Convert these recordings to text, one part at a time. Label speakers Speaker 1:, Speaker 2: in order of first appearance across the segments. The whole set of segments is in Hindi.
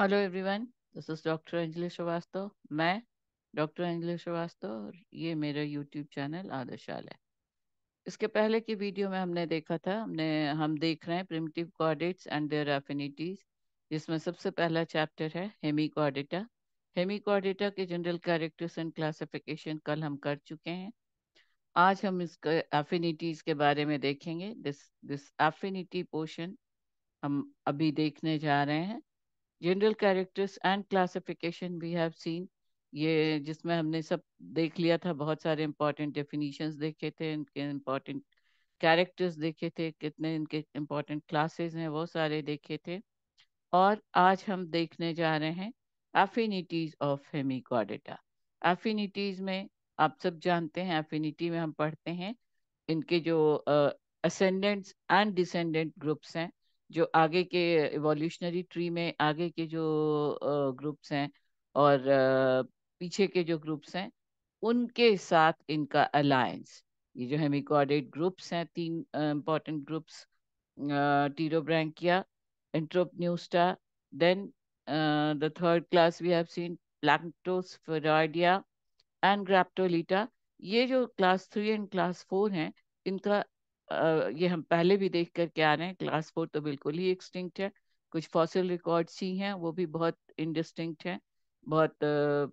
Speaker 1: Hello everyone this is doctor Anjali Srivastava मैं डॉक्टर अंजलि श्रीवास्तव और ये मेरा यूट्यूब चैनल आदर्शाल है इसके पहले की वीडियो में हमने देखा था हमने हम देख रहे हैं primitive chordates and their affinities जिसमें सबसे पहला चैप्टर है हेमी कॉर्डेटा हेमी कॉर्डेटा के जनरल कैरेक्टर्स एंड क्लासिफिकेशन कल हम कर चुके हैं आज हम इसके एफिनिटीज के बारे में देखेंगे दिस दिस एफिनिटी पोर्शन हम अभी देखने जा रहे हैं general characters and classification we have seen ये जिसमें हमने सब देख लिया था बहुत सारे इम्पोर्टेंट डेफिनीशन देखे थे इनके इम्पोर्टेंट कैरेक्टर्स देखे थे कितने इनके इम्पोर्टेंट क्लासेस हैं वो सारे देखे थे और आज हम देखने जा रहे हैं एफिनिटीज ऑफ हेमिकॉडेटा एफिनिटीज में आप सब जानते हैं एफिनिटी में हम पढ़ते हैं इनके जो असेंडेंट्स एंड डिसेंडेंट ग्रुप्स हैं जो आगे के एवोल्यूशनरी ट्री में आगे के जो ग्रुप्स हैं और पीछे के जो ग्रुप्स हैं उनके साथ इनका अलायंस ये जो हेमिकॉर्डेड ग्रुप्स हैं तीन important groups pterobranchia enteropneusta then the third class we have seen planctosphaeroidea and graptolita ये जो class three and class four हैं इनका ये हम पहले भी देख करके आ रहे हैं क्लास फोर तो बिल्कुल ही एक्सटिंक्ट है कुछ फॉसिल रिकॉर्ड्स ही हैं वो भी बहुत इंडिस्टिंक्ट हैं बहुत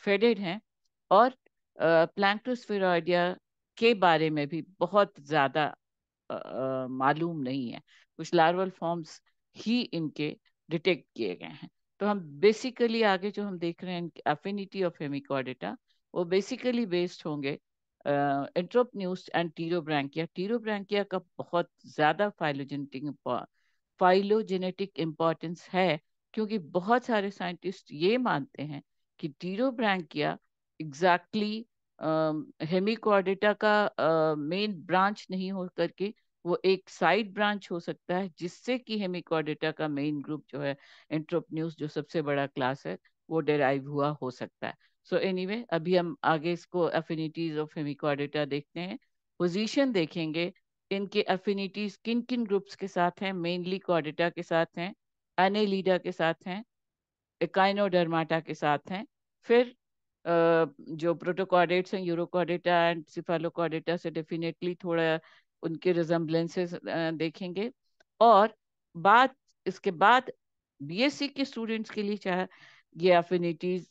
Speaker 1: फेडेड हैं और प्लैंक्टोस्फेरॉइडिया के बारे में भी बहुत ज़्यादा मालूम नहीं है कुछ लार्वल फॉर्म्स ही इनके डिटेक्ट किए गए हैं तो हम बेसिकली आगे जो हम देख रहे हैं एफिनिटी ऑफ हेमिकॉडेटा वो बेसिकली बेस्ड होंगे एंट्रोपन्यूस एंड टीरोब्रैंकिया टीरोब्रैंकिया का बहुत ज़्यादा फाइलोजेनेटिक फाइलोजेनेटिक इम्पोर्टेंस है क्योंकि बहुत सारे साइंटिस्ट ये मानते हैं कि टीरोब्रैंकिया एग्जैक्टली हेमिकॉर्डेटा का मेन uh, ब्रांच नहीं हो करके वो एक साइड ब्रांच हो सकता है जिससे कि हेमिकॉर्डेटा का मेन ग्रुप जो है एंट्रोपन्यूस जो सबसे बड़ा क्लास है वो डेराइव हुआ हो सकता है सो so एनीवे anyway, अभी हम आगे इसको एफिनिटीज ऑफ हेमिकॉडेटा देखते हैं पोजीशन देखेंगे इनके एफिनिटीज किन किन ग्रुप्स के साथ हैं मेनली कॉडेटा के साथ हैं एनेलीडा के साथ हैं एकाइनोडर्माटा के साथ हैं फिर जो प्रोटोकॉडेट्स हैं यूरोकॉडेटा एंड सिफालोकॉडेटा से डेफिनेटली थोड़ा उनके रिजम्बलेंसेस देखेंगे और बात इसके बाद बीएससी के स्टूडेंट्स के लिए चाहे ये अफिनिटीज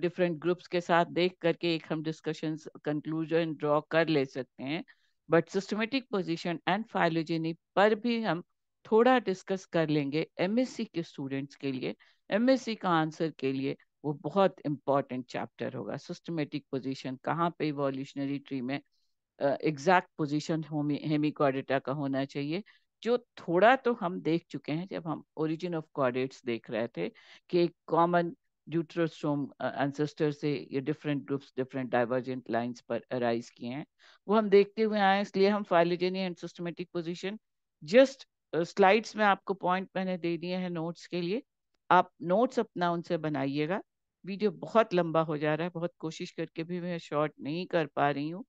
Speaker 1: डिफरेंट ग्रुप्स के साथ देख करके एक हम डिस्कशन कंक्लूजन ड्रॉ कर ले सकते हैं but systematic position and phylogeny पर भी हम थोड़ा डिस्कस कर लेंगे एमएससी के स्टूडेंट्स के लिए एमएससी का आंसर के लिए वो बहुत इम्पॉर्टेंट चैप्टर होगा सिस्टमेटिक पोजीशन कहाँ पे इवोल्यूशनरी ट्री में एग्जैक्ट पोजीशन हेमी हेमिकॉडिटा का होना चाहिए जो थोड़ा तो हम देख चुके हैं जब हम ओरिजिन ऑफ कॉर्डेट्स देख रहे थे कि एक कॉमन ड्यूट्रोस्ट्रोम एंसेस्टर से ये different groups different divergent lines पर अराइज किए हैं वो हम देखते हुए आए इसलिए हम phylogeny and systematic position just slides में आपको पॉइंट मैंने दे दिए हैं नोट्स के लिए आप नोट्स अपना उनसे बनाइएगा वीडियो बहुत लंबा हो जा रहा है बहुत कोशिश करके भी मैं शॉर्ट नहीं कर पा रही हूँ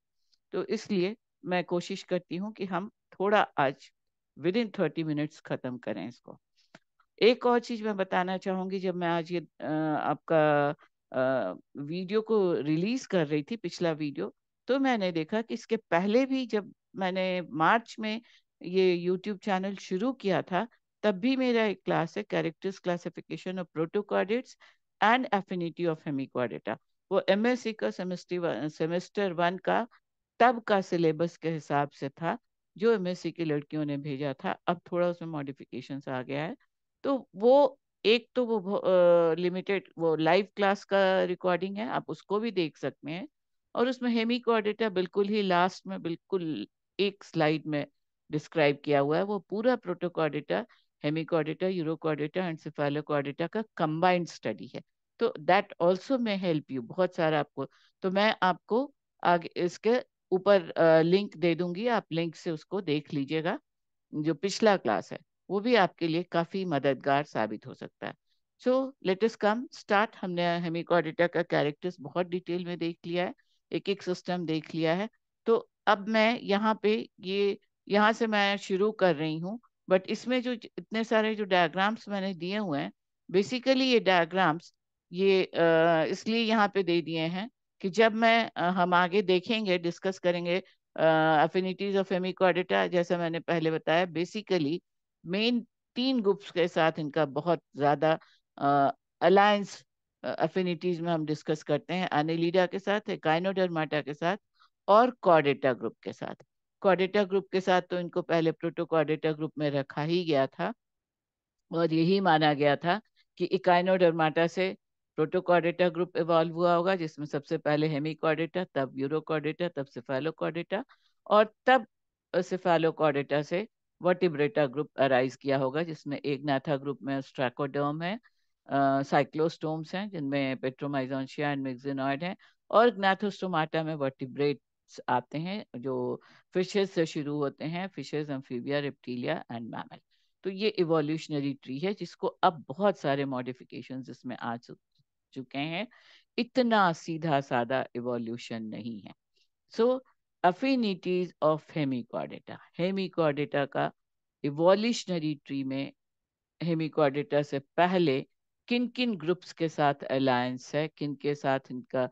Speaker 1: तो इसलिए मैं कोशिश करती हूँ कि हम थोड़ा आज विद इन थर्टी मिनट्स खत्म करें इसको एक और चीज मैं बताना चाहूंगी जब मैं आज ये आपका वीडियो को रिलीज कर रही थी पिछला वीडियो तो मैंने देखा कि इसके पहले भी जब मैंने मार्च में ये यूट्यूब चैनल शुरू किया था तब भी मेरा एक क्लास है characters classification of protochordates and affinity of hemichordata वो एम एस सी का सेमेस्टर वन का तब का सिलेबस के हिसाब से था जो सी की लड़कियों ने भेजा था अब थोड़ा उसमें मॉडिफिकेशन आ गया है तो वो एक तो वो लिमिटेड वो लाइव क्लास का रिकॉर्डिंग है आप उसको भी देख सकते हैं और उसमें हेमी कोऑर्डिनेटर बिल्कुल ही लास्ट में बिल्कुल एक स्लाइड में डिस्क्राइब किया हुआ है वो पूरा protochordata hemi coordinator uro coordinator and cephalo coordinator का कंबाइंड स्टडी है तो that also may help you बहुत सारा आपको तो मैं आपको आगे इसके ऊपर लिंक दे दूंगी आप लिंक से उसको देख लीजिएगा जो पिछला क्लास है वो भी आपके लिए काफ़ी मददगार साबित हो सकता है सो लेट अस कम स्टार्ट हमने हेमिकॉडिटा का कैरेक्टर्स बहुत डिटेल में देख लिया है एक एक सिस्टम देख लिया है तो अब मैं यहाँ पे ये यहाँ से मैं शुरू कर रही हूँ बट इसमें जो इतने सारे जो डायग्राम्स मैंने दिए हुए हैं बेसिकली ये डायग्राम्स ये इसलिए यहाँ पे दे दिए हैं कि जब मैं हम आगे देखेंगे डिस्कस करेंगे अफिनिटीज ऑफ एमिकॉडिटा जैसा मैंने पहले बताया बेसिकली मेन तीन ग्रुप्स के साथ इनका बहुत ज़्यादा अलायंस अफिनिटीज में हम डिस्कस करते हैं अनिलीडा के साथ काइनोडर्माटा के साथ और कॉडेटा ग्रुप के साथ कॉडेटा ग्रुप के साथ तो इनको पहले प्रोटोकॉडेटा ग्रुप में रखा ही गया था और यही माना गया था कि इकाइनोडर्माटा से प्रोटोकॉर्डेटा ग्रुप इवॉल्व हुआ होगा जिसमें सबसे पहले हेमिकॉर्डेटा तब यूरोकॉर्डेटा तब सिफेलोकॉर्डेटा और तब सिफेलोकॉर्डेटा से वर्टिब्रेटा ग्रुप अराइज किया होगा जिसमें एक नाथा ग्रुप में स्ट्रैकोडर्म है साइक्लोस्टोम्स हैं जिनमें पेट्रोमाइजोनशिया एंड मिक्सिनॉइड हैं और ज्ञाथोस्टोमाटा में वर्टिब्रेट्स आते हैं जो फिशेज से शुरू होते हैं fishes amphibia reptilia and mammal तो ये इवोल्यूशनरी ट्री है जिसको अब बहुत सारे मॉडिफिकेशंस इसमें आ चुके चुके हैं इतना सीधा साधा इवोल्यूशन नहीं है so affinities of hemichordata hemichordata का इवोल्यूशनरी ट्री में हेमिकॉडेटा से पहले किन किन ग्रुप्स के साथ अलायंस है किन के साथ इनका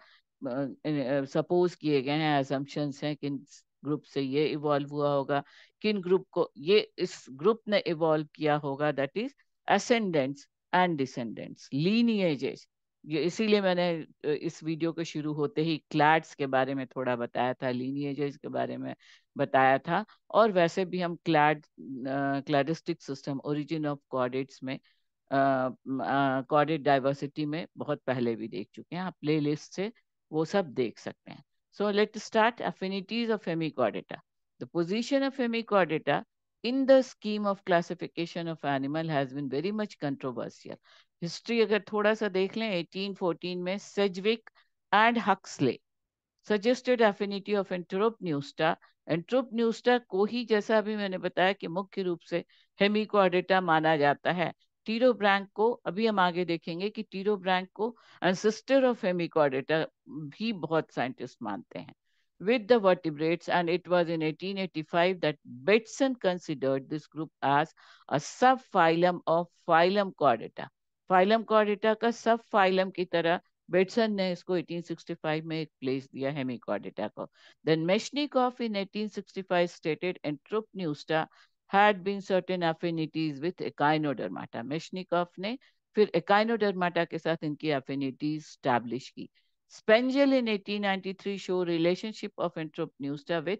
Speaker 1: सपोज किए गए हैं असम्पशंस हैं किन ग्रुप से ये इवॉल्व हुआ होगा किन ग्रुप को ये इस ग्रुप ने इवॉल्व किया होगा that is ascendants and descendants lineages ये इसीलिए मैंने इस वीडियो के शुरू होते ही क्लैड्स के बारे में थोड़ा बताया था लीनिएजेस के बारे में बताया था और वैसे भी हम clade cladistic system origin of chordates में कॉर्डेट डाइवर्सिटी में बहुत पहले भी देख चुके हैं आप प्ले लिस्ट से वो सब देख सकते हैं so let start affinities of hemichordata the position of hemichordata in the scheme of classification of animal has been very much controversial history अगर थोड़ा सा देख लें 1814 में Sedgwick and Huxley suggested affinity of enteropneusta enteropneusta को ही जैसा अभी मैंने बताया कि मुख्य रूप से हेमी हेमिकॉर्डेटा माना जाता है टीरो ब्रैंक को अभी हम आगे देखेंगे कि टीरो ब्रैंक को एंसिस्टर ऑफ हेमिकॉर्डेटा भी बहुत साइंटिस्ट मानते हैं with the vertebrates and it was in 1885 that that considered this group as a sub phylum of phylum chordata. Phylum chordata का सब फाइलम की तरह बेटसन ने इसको 1865 में एक प्लेस दिया हेमी कॉर्डेटा को then Metschnikoff in 1865 stated and enteropneusta had been certain affinities with echinodermata. Meshnikov ने फिर echinodermata के साथ इनकी affinities establish की. Spengel in 1893 show relationship of Entropneusta with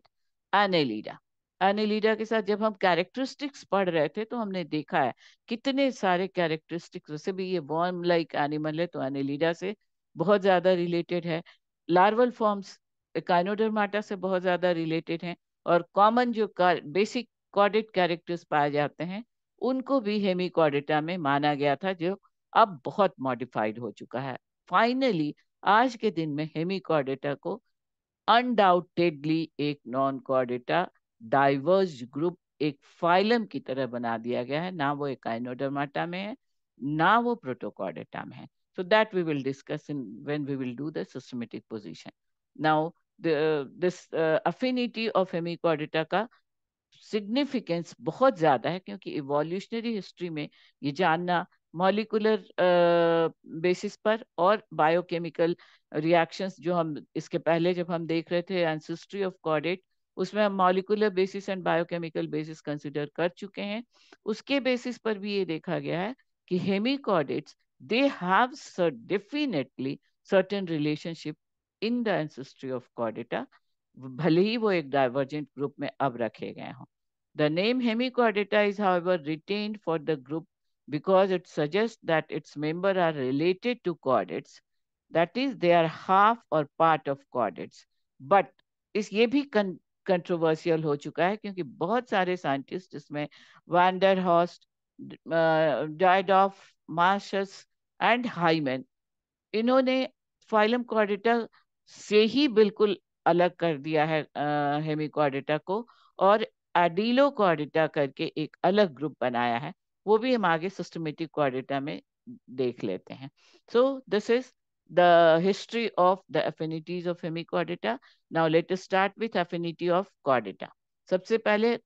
Speaker 1: Annelida. Annelida के साथ जब हम कैरेक्टरिस्टिक्स पढ़ रहे थे तो हमने देखा है कितने सारे कैरेक्टरिस्टिक्स वैसे भी ये बॉर्म लाइक एनिमल है तो एनिलीडा से बहुत ज़्यादा रिलेटेड है लार्वल फॉर्म्स काइनोडरमाटा से बहुत ज़्यादा रिलेटेड हैं और कॉमन जो बेसिक कॉडेट कैरेक्टर्स पाए जाते हैं उनको भी हेमिकॉडेटा में माना गया था जो अब बहुत मॉडिफाइड हो चुका है फाइनली आज के दिन में हेमिकॉडेटा को अनडाउटेडली एक नॉन कॉडेटा डाइवर्ज ग्रुप एक फाइलम की तरह बना दिया गया है ना वो एक काइनोडर्माटा में है ना वो प्रोटोकॉडेटा में है so that we will discuss in when we will do the systematic now this affinity of hemichordata का सिग्निफिकेंस बहुत ज्यादा है क्योंकि इवोल्यूशनरी हिस्ट्री में ये जानना मॉलिकुलर बेसिस uh, पर और बायोकेमिकल रिएक्शंस जो हम इसके पहले जब हम देख रहे थे एंसिस्ट्री ऑफ कॉडेट उसमें हम molecular basis and biochemical basis consider कर चुके हैं उसके बेसिस पर भी ये देखा गया है कि hemichordates they have definitely certain relationship in the ancestry of कॉडिटा भले ही वो एक डाइवर्जेंट ग्रुप में अब रखे गए हों the name hemichordata is however retained for the group because it suggests that its members are related to chordates. That is, they are half or part of chordates. But इस ये भी कंट्रोवर्शियल हो चुका है क्योंकि बहुत सारे साइंटिस्ट इसमें Vander Horst of Marcus and Hyman इन्होंने फाइलम कॉर्डिटा से ही बिल्कुल अलग कर दिया है हेमी को और एडिलो कॉर्डिटा करके एक अलग ग्रुप बनाया है वो भी हम आगे सिस्टमेटिक कॉर्डिटा में देख लेते हैं so this is the history of the affinities of hemichordata. Now let us start with affinity of chordata. सबसे पहले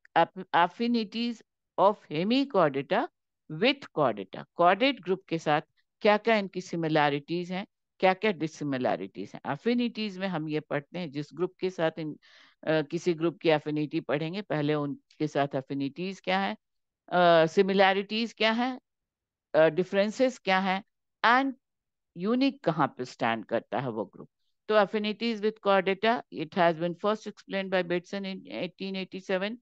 Speaker 1: affinities of hemichordata with chordata. Chordate group के साथ क्या क्या इनकी similarities हैं क्या क्या dissimilarities हैं affinities में हम ये पढ़ते हैं जिस group के साथ इन, आ, किसी ग्रुप की एफिनिटी पढ़ेंगे पहले उनके साथ एफिनिटीज क्या है सिमिलैरिटीज क्या है डिफरेंसेस क्या है एंड यूनिक कहाँ पे स्टैंड करता है वो ग्रुप तो affinities with chordata it has been first explain by Bateson in 1887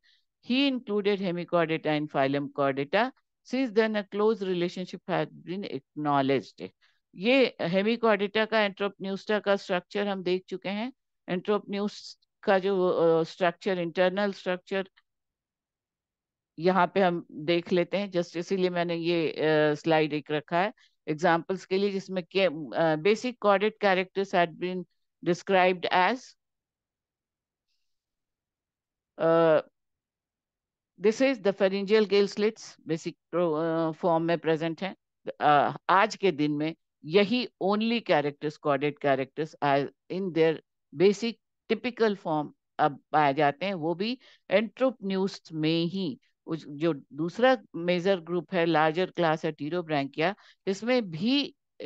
Speaker 1: he included hemichordata in phylum chordata since then a close relationship has been acknowledged ये हेमिकॉर्डेटा का एंट्रोपन्यूस्टा का स्ट्रक्चर हम देख चुके हैं एंट्रोपन्यूस का जो स्ट्रक्चर इंटरनल स्ट्रक्चर यहाँ पे हम देख लेते हैं जस्ट इसीलिए मैंने ये स्लाइड एक रखा है एग्जाम्पल्स के लिए जिसमें basic chordate characters had been described as this is the pharyngeal gill slits basic form में प्रेजेंट है uh, आज के दिन में यही only characters chordate characters in their basic typical form अब पाए जाते हैं वो भी एंट्रोपन्यूस्ट में ही जो दूसरा मेजर ग्रुप है लार्जर क्लास है टीरोब्रैंकिया इसमें भी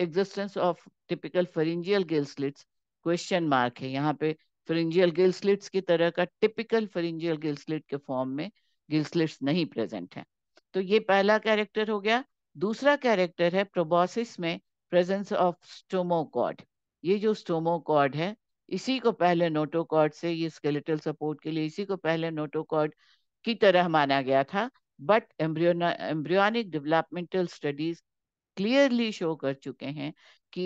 Speaker 1: existence of typical pharyngeal gill slits question mark है यहाँ पे फरिंजियल गिल स्लिट्स की तरह का टिपिकल फरिंजियल गिल स्लिट के फॉर्म में गिल स्लिट्स नहीं प्रेजेंट है तो ये पहला कैरेक्टर हो गया दूसरा कैरेक्टर है प्रोबोसिस में प्रेजेंस ऑफ स्टोमोकॉड ये जो स्टोमोकॉड है इसी को पहले नोटोकॉड से ये स्केलेटल सपोर्ट के लिए इसी को पहले नोटोकॉड की तरह माना गया था but embryonic developmental studies clearly show कर चुके हैं कि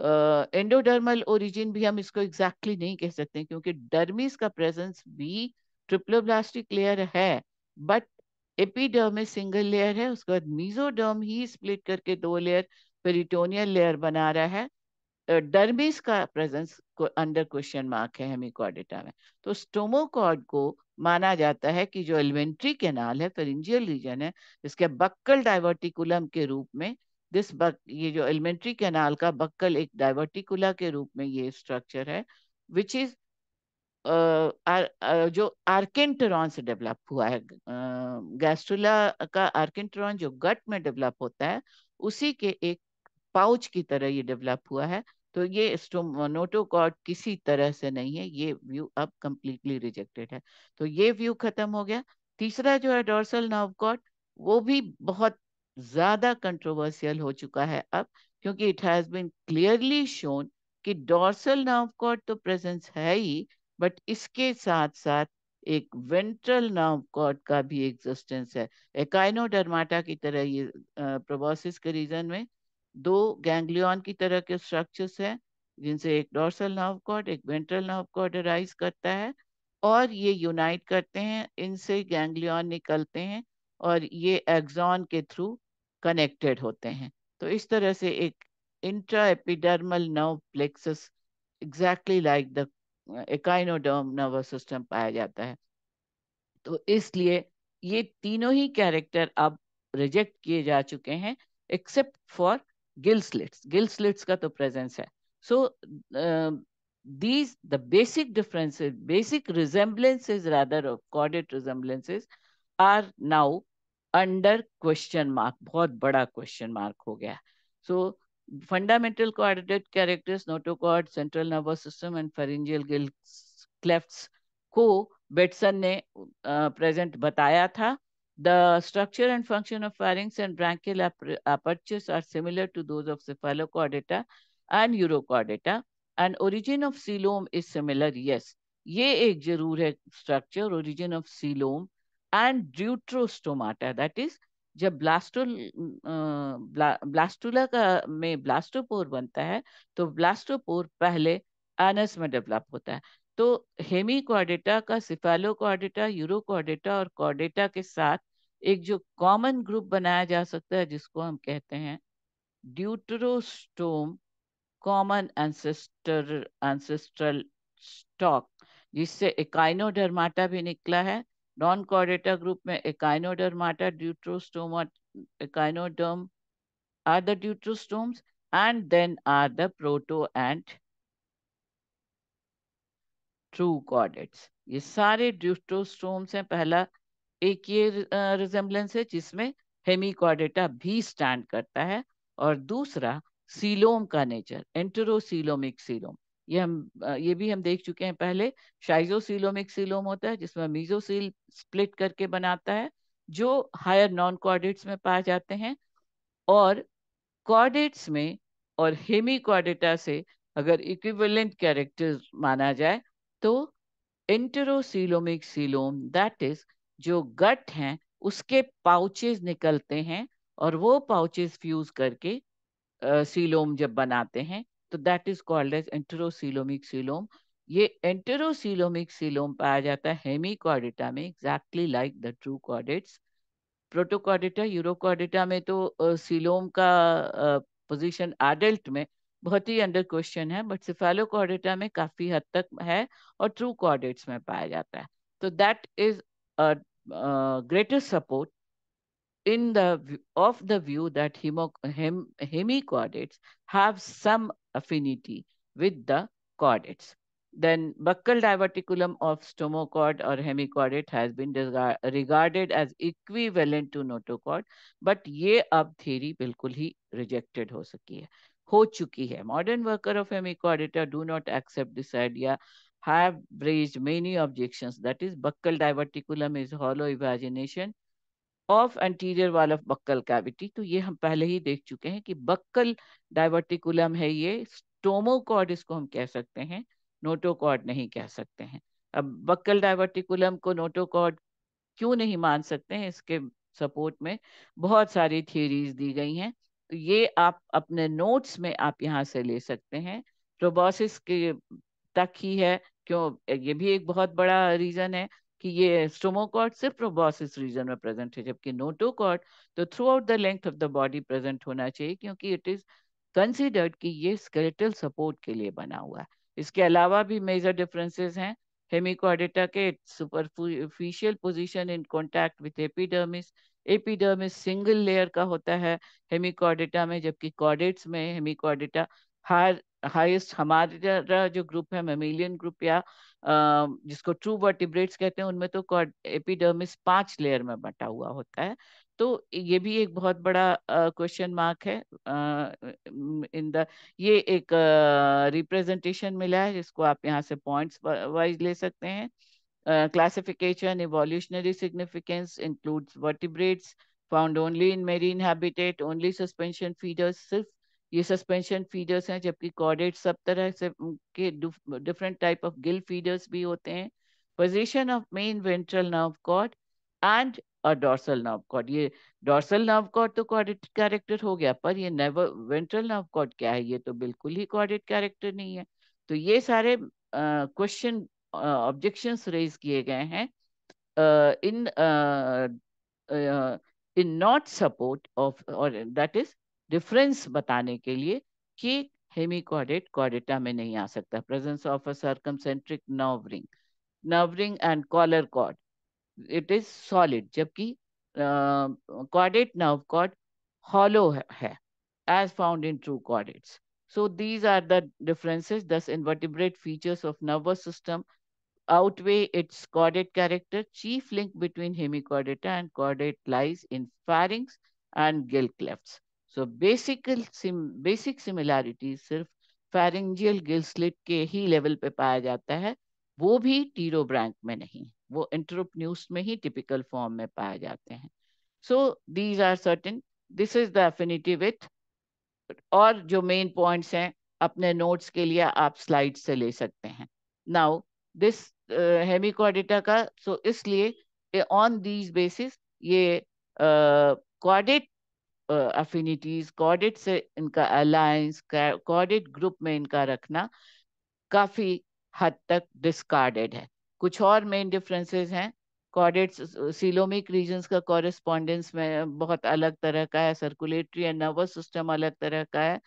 Speaker 1: एंडोडर्मल uh, ओरिजिन भी हम इसको एग्जैक्टली exactly नहीं कह सकते क्योंकि डर्मिस का प्रेजेंस भी ट्रिप्लोब्लास्टिक लेयर है बट एपीडर्म सिंगल लेयर है उसके बाद मीजोडर्म ही स्प्लिट करके दो लेयर पेरिटोनियल लेयर बना रहा है डर्मिस का प्रेजेंस अंडर क्वेश्चन मार्क है हेमिकॉडेटा में तो स्टोमोकॉड को माना जाता है कि जो एलिमेंट्री कैनाल है फेरिंजियल रीजन है इसके बक्कल डाइवर्टिकुलम के रूप में दिस बक ये जो एलिमेंट्री कैनाल का बक्कल एक डाइवर्टिकुला के रूप में ये स्ट्रक्चर है विच इज जो आर्केंटरॉन से डेवलप हुआ है गैस्ट्रोला का आर्केंटरॉन जो गट में डेवलप होता है उसी के एक पाउच की तरह ये डेवलप हुआ है तो ये स्टोमोटो कॉर्ड किसी तरह से नहीं है ये व्यू अब कंप्लीटली रिजेक्टेड है तो ये व्यू खत्म हो गया तीसरा जो है डोर्सल नर्व कॉर्ड वो भी बहुत ज्यादा कंट्रोवर्सियल हो चुका है अब क्योंकि it has been clearly shown कि डोर्सल नर्व कॉर्ड तो प्रेजेंस है ही बट इसके साथ साथ एक वेंट्रल नर्व कॉर्ड का भी एग्जिस्टेंस है एकाइनोडर्माटा की तरह ये प्रोबोसिस के रीजन में दो गैंग्लियन की तरह के स्ट्रक्चर्स हैं जिनसे एक डोर्सल नर्व कॉर्ड एक वेंट्रल नर्व कॉर्ड अराइज करता है और ये यूनाइट करते हैं इनसे गैंग्लियन निकलते हैं और ये एग्जॉन के थ्रू कनेक्टेड होते हैं तो इस तरह से एक intra epidermal nerve plexus exactly like the echinoderm nervous system पाया जाता है तो इसलिए ये तीनों ही कैरेक्टर अब रिजेक्ट किए जा चुके हैं except for gill slits gill slits ka to presence hai so uh, these the basic differences basic resemblances rather of chordate resemblances are now under question mark bahut bada question mark ho gaya so fundamental chordate characters notochord central nervous system and pharyngeal gill clefts ko Bateson ने प्रेजेंट uh, बताया था The structure and function of pharynx and branchial apertures are similar to those of cephalochordata and urochordata. And origin of coelom is similar, yes. ये एक जरूर है structure origin of coelom and deuterostomata. That is जब ब्लास्टोल ब्ला, ब्लास्टुला का में ब्लास्टोपोर बनता है तो ब्लास्टोपोर पहले एनस में डेवलप होता है तो हेमी कॉर्डेटा का सिफेलो कॉर्डेटा यूरो कॉर्डेटा और कॉर्डेटा के साथ एक जो कॉमन ग्रुप बनाया जा सकता है जिसको हम कहते हैं deuterostome common ancestor ancestral stock जिससे इकाइनोडर्माटा भी निकला है नॉन कॉर्डेटा ग्रुप में echinodermata deuterostome echinoderm are the deuterostomes and then are the proto and true chordates ये सारे ड्यूट्रोस्टोम्स हैं पहला एक ये रिजेम्बलेंस है जिसमें हेमिकॉडेटा भी स्टैंड करता है और दूसरा सीलोम का नेचर एंटरोसीलोमिक सीलोम ये हम ये भी हम देख चुके हैं पहले शाइजोसीलोमिक सीलोम होता है जिसमें मीजोसील स्प्लिट करके बनाता है जो हायर नॉन कॉर्डेट्स में पाए जाते हैं और कॉर्डेट्स में और हेमी कॉर्डेटा से अगर इक्विवेलेंट कैरेक्टर माना जाए तो एंटरोसीलोमिक सीलोम दैट इज जो गट हैं उसके पाउचेज निकलते हैं और वो पाउचेस फ्यूज करके सीलोम जब बनाते हैं तो that is called as enterocoelomic coelom ये एंटेरोसीलोमिक सीलोम पाया जाता है हेमी में exactly like the true chordates protochordata urochordata में तो सीलोम uh, का पोजीशन uh, एडल्ट में बहुत ही अंडर क्वेश्चन है बट सिफेलोकॉडिटा में काफी हद तक है और ट्रू कॉडिट्स में पाया जाता है तो that is a, a greater support in the of the view that hemo, hem, hemichordates have some affinity with the chordates. Then buccal diverticulum of stomochord or hemichordate has been regarded as equivalent to notochord, but ye ab theory bilkul hi rejected हो सकी है हो चुकी है modern worker of hemichordata do not accept this idea have raised many objections. That is, buccal diverticulum is hollow evagination of anterior wall of buccal cavity. तो ये हम पहले ही देख चुके हैं कि buccal diverticulum है ये स्टोमोकॉर्ड इसको हम कह सकते हैं नोटोकॉर्ड नहीं कह सकते हैं अब बक्कल डाइवर्टिकुलम को नोटोकॉर्ड क्यों नहीं मान सकते हैं इसके सपोर्ट में बहुत सारी थ्योरीज दी गई हैं तो ये आप अपने नोट्स में आप यहाँ से ले सकते हैं ट्रोबोसिस के तक ही है क्यों ये भी एक बहुत बड़ा रीजन है कि ये स्टोमोकॉट सिर्फ प्रोबोसिस रीजन में प्रेजेंट है जबकि नोटोकॉट तो throughout the length of the body present होना चाहिए क्योंकि इट इज कंसिडर्ड कि ये स्केलेटल सपोर्ट के लिए बना हुआ है इसके अलावा भी मेजर डिफरेंसेस हैं हेमिकॉर्डेटा के superficial position in contact with epidermis epidermis single layer का होता है हेमिकॉर्डेटा में जबकि कॉर्डेट्स में हेमिकॉर्डेटा हायर हाईएस्ट हमारा जो ग्रुप है मेमिलियन ग्रुप या जिसको ट्रू वर्टिब्रेट्स कहते हैं उनमें तो एपिडर्मिस पांच लेयर में बटा हुआ होता है तो ये भी एक बहुत बड़ा क्वेश्चन मार्क है इन द ये एक रिप्रेजेंटेशन मिला है जिसको आप यहाँ से पॉइंट्स वाइज ले सकते हैं classification evolutionary significance includes vertebrates found only in marine habitat only suspension feeders सिर्फ ये सस्पेंशन फीडर्स हैं जबकि कॉर्डेट सब तरह से के different type of gill feeders भी होते हैं position of main ventral nerve cord and a dorsal nerve cord ये डॉर्सल नर्व कॉर्ड तो कॉर्डेट कैरेक्टर हो गया पर ये नेवर वेंट्रल नर्व कॉर्ड क्या है ये तो बिल्कुल ही कॉर्डेट कैरेक्टर नहीं है तो ये सारे क्वेश्चन ऑब्जेक्शन रेज किए गए हैं in in not support of और दैट इज डिफरेंस बताने के लिए कि हेमिकॉडेट कॉडेटा में नहीं आ सकता presence of a circumcentric nerve ring nerve and collar cord it is solid जबकि कॉडेट नर्व कॉड हॉलो है as found in true chordates so these are the differences thus invertebrate features of nervous system outweigh its caudate caudate caudate character. Chief link between hemicaudata and and and lies in pharynx and gill clefts. So basic basic similarity सिर्फ फेरेंजियल गिल स्लिट के ही लेवल पे पाया जाता है वो भी टीरो ब्रांक में नहीं वो इंटरप्न्यूस में ही टिपिकल फॉर्म में पाए जाते हैं so these are certain this is the affinity with और जो मेन पॉइंट्स हैं अपने नोट्स के लिए आप स्लाइड से ले सकते हैं नाउ दिस हेमिकॉर्डेटा का सो so इसलिए ऑन दीज बेसिस ये क्वाडेट uh, अफिनिटीज कॉर्डेट से इनका अलायंस कॉर्डेट ग्रुप में इनका रखना काफी हद तक डिस्कार्डेड है कुछ और मेन डिफरेंसेस हैं कॉर्डेट सिलोमिक रीजन का कॉरेस्पॉन्डेंस में बहुत अलग तरह का है सर्कुलेटरी एंड नर्वस सिस्टम अलग तरह का है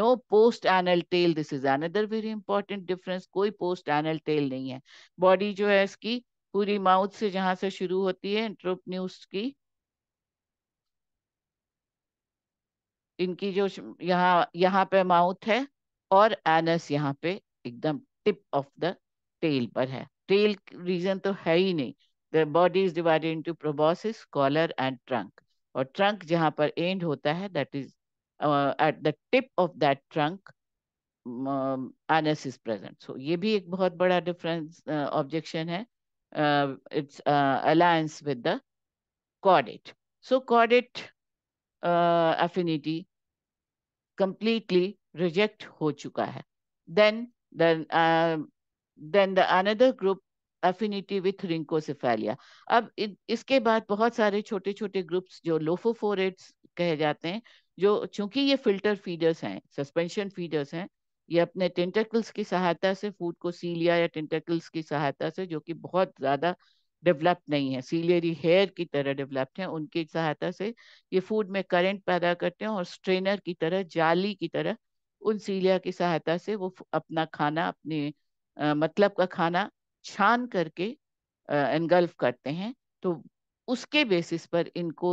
Speaker 1: no post anal tail this is another very important difference कोई पोस्ट एनल टेल नहीं है बॉडी जो है इसकी पूरी माउथ से जहाँ से शुरू होती है इंट्रोपन्यूस की इनकी जो यहाँ यहाँ पे माउथ है और एनस यहाँ पे एकदम टिप ऑफ द टेल पर है टेल रीजन तो है ही नहीं the body is divided into proboscis collar and trunk और ट्रंक जहाँ पर एंड होता है that is at the tip of that trunk anus is present so ये भी एक बहुत बड़ा डिफरेंस ऑब्जेक्शन uh, है it's alliance with the caudate so caudate uh, affinity completely reject ho chuka hai then then uh, then the affinity with rhynchocephalia अब इसके बाद बहुत सारे छोटे छोटे ग्रुप्स जो लोफोफोरेट्स कहे जाते हैं जो चूंकि ये फिल्टर फीडर्स हैं सस्पेंशन फीडर्स हैं ये अपने टेंटेकल्स की सहायता से फूड को सीलिया या टेंटेकल्स की सहायता से जो कि बहुत ज़्यादा डेवलप नहीं है सीलियरी हेयर की तरह डेवलप्ड है उनकी सहायता से ये फूड में करंट पैदा करते हैं और स्ट्रेनर की तरह जाली की तरह उन सीलिया की सहायता से वो अपना खाना अपने आ, मतलब का खाना छान करके एनगल्फ करते हैं तो उसके बेसिस पर इनको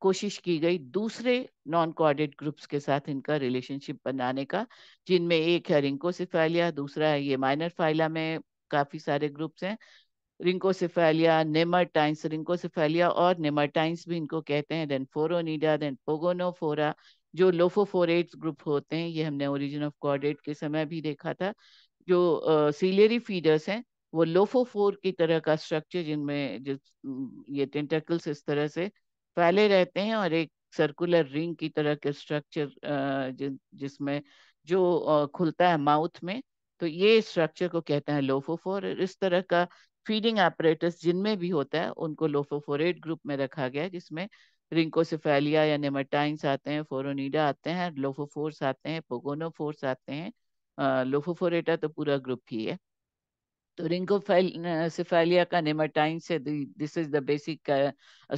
Speaker 1: कोशिश की गई दूसरे नॉन कोऑर्डिनेट ग्रुप्स के साथ इनका रिलेशनशिप बनाने का जिनमें एक है रिंकोसिफाइलिया दूसरा है ये माइनर फाइला में काफी सारे ग्रुप्स हैं रिंकोसिफेलिया नेमाटाइंस रिंकोसिफेलिया और नेमाटाइंस भी इनको कहते हैं देन फोरोनिडा देन पोगोनोफोरा जो लोफोफोरेट्स ग्रुप होते हैं ये हमने ओरिजिन ऑफ कॉर्डेट के समय भी देखा था जो सीलियरी uh, फीडर्स हैं वो लोफोफोर की तरह का स्ट्रक्चर जिनमें जिस ये टेंटेकल्स इस तरह से फैले रहते हैं और एक सर्कुलर रिंग की तरह के स्ट्रक्चर जिसमें जो खुलता है माउथ में तो ये स्ट्रक्चर को कहते हैं लोफोफोर इस तरह का फीडिंग एपरेटस जिनमें भी होता है उनको लोफोफोरेट ग्रुप में रखा गया है जिसमें रिंकोसिफेलिया या नेमाटाइंस आते हैं फोरोनिडा आते हैं लोफोफोर्स आते हैं पोगोनोफोर्स आते हैं लोफोफोरेटा तो पूरा ग्रुप ही है तो रिंकोफेलिया का नेमाटाइन से this is the basic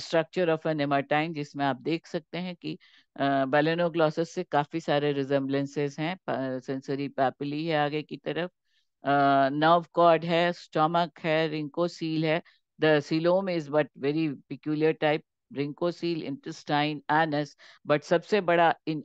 Speaker 1: structure of a nemertine जिसमें आप देख सकते हैं कि बैलेनोग्लॉसस से काफ़ी सारे रिजम्बलेंसेज हैं सेंसरी पैपिली है आगे की तरफ नर्व कॉर्ड है स्टोमक है रिंकोसील है the coelom is but very peculiar type brincoceal intestine anus but सबसे बड़ा इन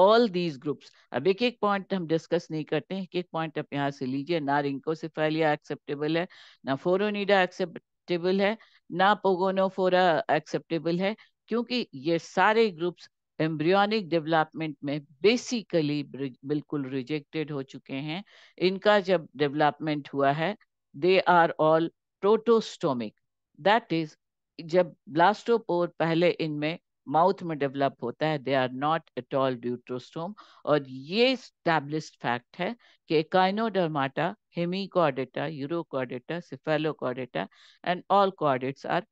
Speaker 1: all these groups अब एक एक पॉइंट हम डिस्कस नहीं करते हैं एक एक पॉइंट आप यहाँ से लीजिए ना रिंकोसिफेलिया एक्सेप्टेबल है ना फोरोनिडा एक्सेप्टेबल है ना पोगोनोफोरा एक्सेप्टेबल है क्योंकि ये सारे ग्रुप्स एम्ब्रियोनिक डेवलपमेंट में बेसिकली बिल्कुल रिजेक्टेड हो चुके हैं इनका जब डेवलपमेंट हुआ है they are all protostomic that is जब ब्लास्टोपोर पहले इनमें माउथ में डेवलप होता है they are not at all deuterostome और ये स्टैब्लिश फैक्ट है कि echinodermata hemichordata urochordata cephalochordata and all chordates are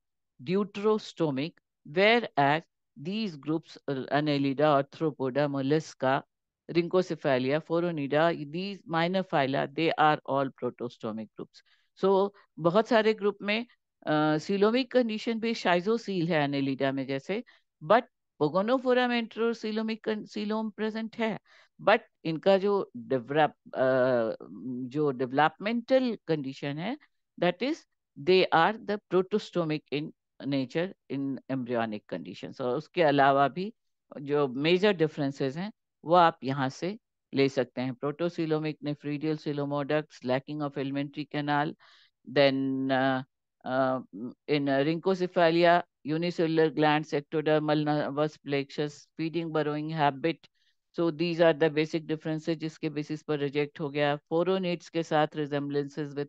Speaker 1: deuterostomic whereas These groups, Annelida, Arthropoda, Mollusca, Rhynchocephalia, Foronida, these minor phyla, they are all protostomic groups. So बहुत सारे ग्रुप में सीलोमिक कंडीशन भी शाइजोसील है एनेलिडा में जैसे बट पोगोनोफोरा में इंट्रोसीलोमिक सीलोम प्रेजेंट है बट इनका जो डेवलप जो डेवलपमेंटल कंडीशन है that is they are the protostomic in nature in embryonic condition और उसके अलावा भी जो मेजर डिफरेंसेस हैं वो आप यहाँ से ले सकते हैं protocoelomic nephridial coelomoducts lacking of alimentary canal then in Rhynchocephalia unicellular gland ectodermal nervous plexus feeding burrowing habit so these are the basic differences जिसके बेसिस पर रिजेक्ट हो गया फोरोनेट्स के साथ resemblances with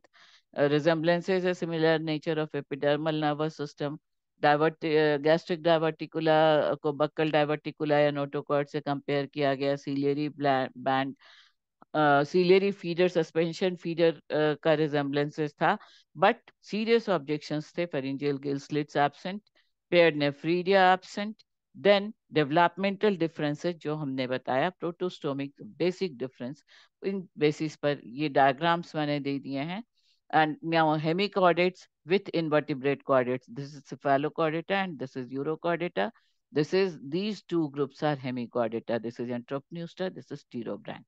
Speaker 1: resemblances a similar nature of epidermal nervous system divert gastric diverticula को बक्कल डाइवर्टिकुला या नोटोकॉर्ड से कंपेयर किया गया ciliary band ciliary feeder suspension feeder का रिजेम्बलेंसेस था बट सीरियस ऑब्जेक्शन थे pharyngeal gill slits absent paired nephridia absent then developmental differences जो हमने बताया प्रोटोस्टोमिक बेसिक डिफरेंस इन बेसिस पर ये डायग्राम्स मैंने दे दिए हैं and now hemichordates with invertebrate chordates. This is cephalochordata and this is urochordata. This is these two groups are hemichordata. This is Entropneusta, this is pterobranch.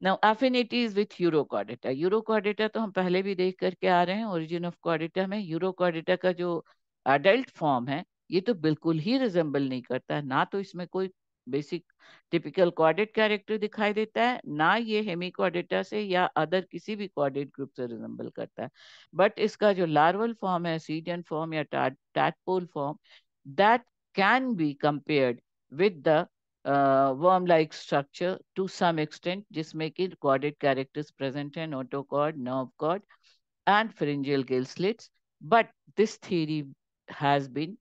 Speaker 1: Now affinities with urochordata. Urochordata to hum pehle bhi dekh kar ke aa rahe hain origin of chordata mein urochordata ka jo adult form hai ये तो बिल्कुल ही रिजेंबल नहीं करता ना तो इसमें कोई बेसिक टिपिकल क्वाडेट कैरेक्टर दिखाई देता है ना ये हेमी क्वाडेटा से या अदर किसी भी क्वाडेट ग्रुप से रिजेंबल करता है बट इसका जो लार्वल फॉर्म है सीडियन फॉर्म या tadpole form that can be compared with the worm like structure to some extent जिसमें कि क्वाडेट कैरेक्टर्स प्रेजेंट हैं notochord nerve cord and pharyngeal gill slits but this theory has been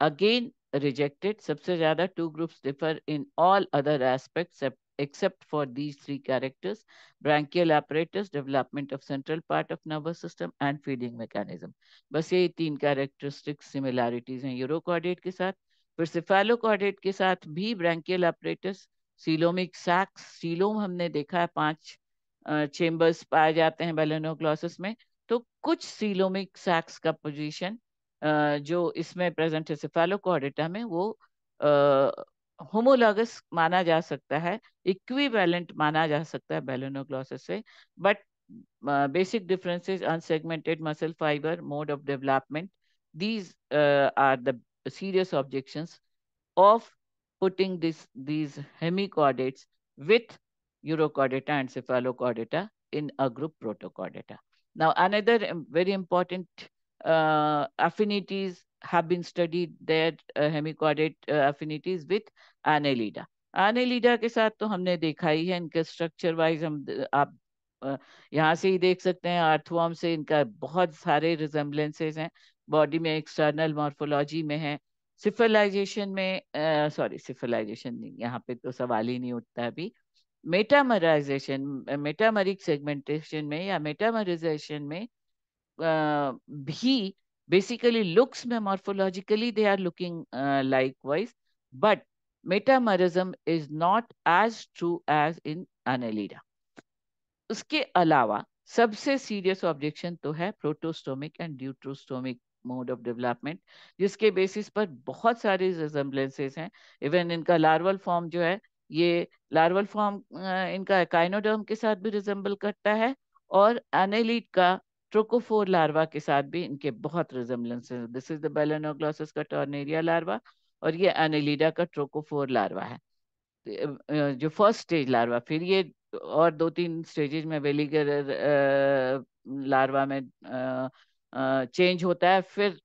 Speaker 1: again rejected. sabse zyada two groups differ in all other aspects except for these three characters: branchial apparatus, development of central part of nervous system, and feeding mechanism. bas ye teen characteristics similarities hain urochordate ke sath fir cephalochordate ke sath bhi branchial apparatus coelomic sacs coelom humne dekha hai panch chambers paaye jaate hain Balanoglossus mein तो कुछ सीलोमिक सैक्स का पोजीशन जो इसमें प्रेजेंट सिफेलोकोडिटा में वो होमोलॉगस माना जा सकता है इक्विवेलेंट माना जा सकता है बेलोनोग्लोसिस से but basic differences unsegmented muscle fibre mode of development these are the serious objection of putting this these hemichordates with Urochordata and Cephalochordata in a group Protochordata now another very important uh, affinities have been studied their uh, hemichordate uh, affinities with annelida annelida के साथ तो हमने देखा ही है इनके स्ट्रक्चर वाइज हम आप uh, यहाँ से ही देख सकते हैं अर्थवॉर्म से इनका बहुत सारे रिजेम्बलेंसेज हैं बॉडी में एक्सटर्नल मॉर्फोलॉजी में है सिफलाइजेशन में सॉरी uh, सिफलाइजेशन नहीं यहाँ पे तो सवाल ही नहीं उठता अभी मेटामराइजेशन मेटामरिक सेगमेंटेशन में या मेटामराइजेशन में भी basically looks morphologically they are looking likewise but metamerism is not as true as in Annelida उसके अलावा सबसे सीरियस ऑब्जेक्शन तो है protostomic and deuterostomic mode of development जिसके बेसिस पर बहुत सारे रिजेम्बलेंसेज हैं इवन इनका लार्वल फॉर्म जो है ये लार्वल फॉर्म इनका काइनोडर्म के साथ भी रिजेंबल करता है और एनेलिड का ट्रोकोफोर लार्वा के साथ भी इनके बहुत रिजम्बलेंस है दिस इज द बेलोनोग्लोसिस का टॉर्नेरिया लार्वा और ये एनेलिडा का ट्रोकोफोर लार्वा है तो, जो फर्स्ट स्टेज लार्वा फिर ये और दो तीन स्टेजेस में वेलीगर लार्वा में चेंज होता है फिर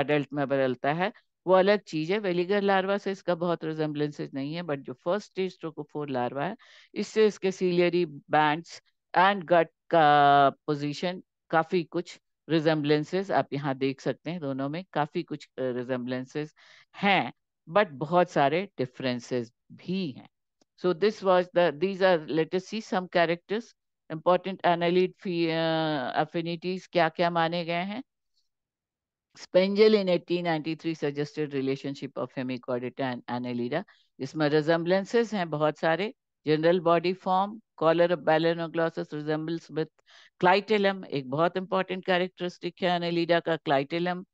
Speaker 1: एडल्ट में बदलता है वो अलग चीज है वेलीगर लार्वा से इसका बहुत रिजम्बलेंसेज नहीं है बट जो फर्स्ट स्टेज ट्रोकोफोर लार्वा है इससे इसके सीलियरी बैंड्स एंड गट का पोजीशन काफी कुछ रिजेम्बलेंसेस आप यहाँ देख सकते हैं दोनों में काफी कुछ रिजेम्बलेंसेस uh, हैं बट बहुत सारे डिफरेंसेस भी हैं so this was the these are let us see some characters important annelid फी क्या क्या माने गए हैं Spengel in 1893 suggested relationship of Hemichordata and Annelida जिसमें रिजम्बलेंसेज हैं बहुत सारे general body form collar of Balanoglossus resembles with clitellum एक बहुत इंपॉर्टेंट कैरेक्टरिस्टिक है एनेलिडा का क्लाइटेलम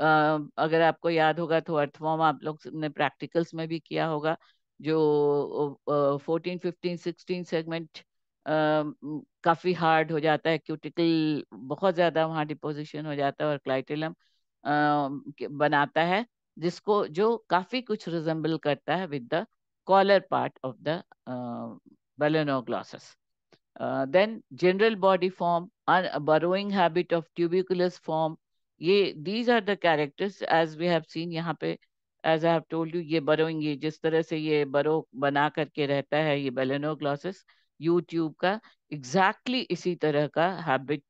Speaker 1: Uh, अगर आपको याद होगा तो अर्थवॉर्म आप लोग ने प्रैक्टिकल्स में भी किया होगा जो फोर्टीन फिफ्टीन सिक्सटीन सेगमेंट काफ़ी हार्ड हो जाता है क्यूटिकल बहुत ज़्यादा वहाँ डिपोजिशन हो जाता है और क्लाइटेलम uh, बनाता है जिसको जो काफ़ी कुछ रिजेंबल करता है with the collar part of the Balanoglossus. Uh, then general body form, a burrowing habit of tuberculous form. ये these are the characters as we have seen यहाँ पे as I have told you ये burrowing ये जिस तरह से ये burrow बना करके रहता है ये Balanoglossus YouTube का exactly इसी तरह का habit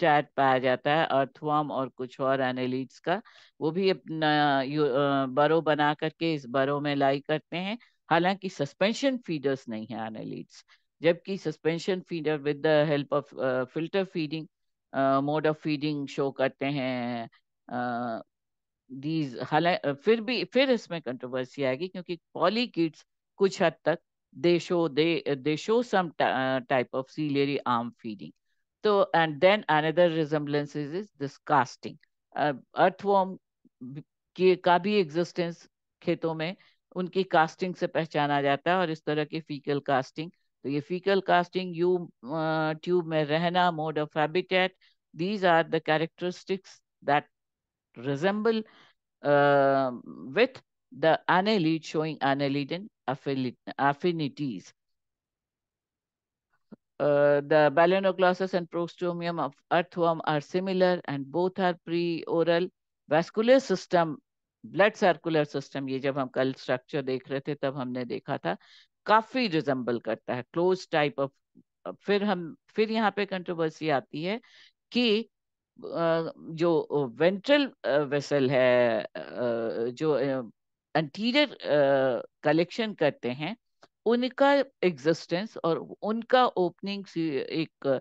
Speaker 1: चैट पाया जाता है अर्थवाम और कुछ और एनालिड्स का वो भी अपना बरो बना करके इस बरो में लाई करते हैं हालांकि सस्पेंशन फीडर्स नहीं है एनालिट्स जबकि suspension feeder with the help of filter feeding mode of feeding show करते हैं uh, दीज हालांकि uh, फिर भी फिर इसमें कंट्रोवर्सी आएगी क्योंकि पॉलीकिड्स कुछ हद तक they show they they show some type of ciliary arm feeding तो and then another resemblance is this casting earthworm के का भी एग्जिस्टेंस खेतों में उनकी casting से पहचाना जाता है और इस तरह की फीकल कास्टिंग तो ये फीकल कास्टिंग यू ट्यूब में रहना mode of habitat these are the characteristics that resemble uh, with the annelid showing annelidin affinities. Uh, the balanoglossus and prostomium of earthworm are similar and both are pre-oral. Vascular system blood circular system ये जब हम कल स्ट्रक्चर देख रहे थे तब हमने देखा था काफी रिजम्बल करता है क्लोज टाइप ऑफ फिर हम फिर यहाँ पे कंट्रोवर्सी आती है कि जो वेंट्रल वेसल है जो एंटीरियर कलेक्शन करते हैं उनका एग्जिस्टेंस और उनका ओपनिंग एक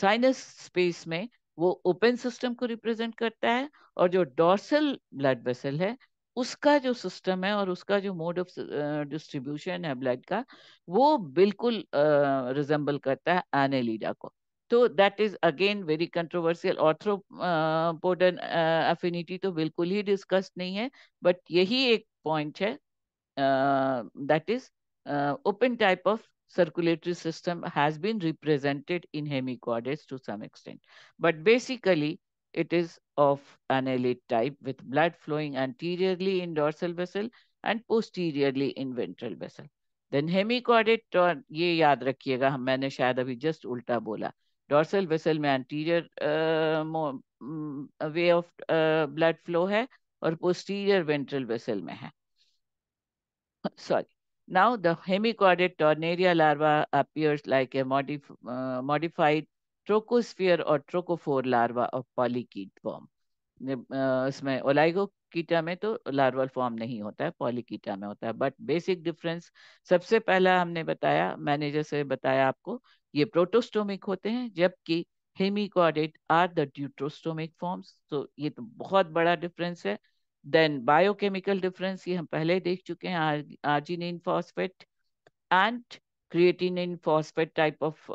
Speaker 1: साइनस स्पेस में वो ओपन सिस्टम को रिप्रेजेंट करता है और जो डॉर्सल ब्लड वेसल है उसका जो सिस्टम है और उसका जो मोड ऑफ डिस्ट्रीब्यूशन है ब्लड का वो बिल्कुल रिजेंबल uh, करता है एनेलिडा को तो that is again very controversial arthropodan affinity तो बिल्कुल ही डिस्कस नहीं है बट यही एक पॉइंट है that is open type of circulatory system has been represented in hemichordates to some extent. But basically, it is of an elite type with blood flowing anteriorly in dorsal vessel and posteriorly in ventral vessel. Then hemichordate, और ये याद रखिएगा मैंने शायद अभी जस्ट उल्टा बोला Dorsal vessel में anterior uh, mm, way of uh, blood flow है और ventral vessel वेसल में है Sorry. Now the hemichordate Tornaria larva appears like a modif uh, modified trochosphere or trochophore larva of polychaete form. Uh, इसमें ओलाइगोकीटा में तो लार्वल फॉर्म नहीं होता है पॉलीकीटा में होता है बट बेसिक डिफरेंस सबसे पहला हमने बताया मैंने जैसे बताया आपको ये प्रोटोस्टोमिक होते हैं जबकि hemichordate are the deuterostomic forms तो ये तो बहुत बड़ा डिफरेंस है देन बायोकेमिकल डिफरेंस ये हम पहले देख चुके हैं arginine phosphate and creatine phosphate type of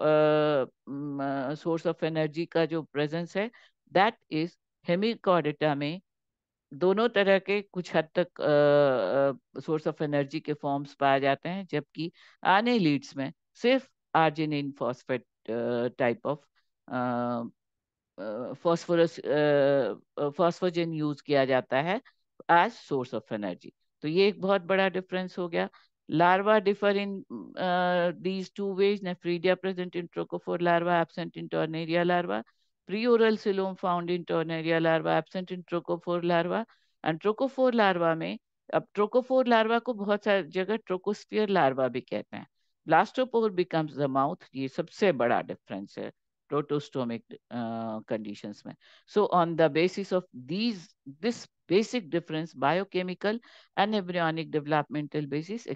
Speaker 1: source of energy का जो प्रेजेंस है दैट इज हेमिकॉडिटा में दोनों तरह के कुछ हद तक सोर्स ऑफ एनर्जी के फॉर्म्स पाए जाते हैं जबकि आने लीड्स में सिर्फ arginine phosphate type of phosphorus phosphagen use किया जाता है एज सोर्स ऑफ एनर्जी तो ये एक बहुत बड़ा डिफरेंस हो गया larva differ in uh, these two ways nephridia present in trochophore larva absent in tornaria larva preoral coelom found in tornaria larva absent in trochophore larva and trochophore larva में अब ट्रोकोफोर लार्वा को बहुत सारी जगह ट्रोकोस्फियर लार्वा भी कहते हैं ब्लास्टोपोर बिकम्स द माउथ ये सबसे बड़ा डिफरेंस है प्रोटोस्टोमिक कंडीशंस में so on the basis of these this basic difference biochemical and embryonic developmental basis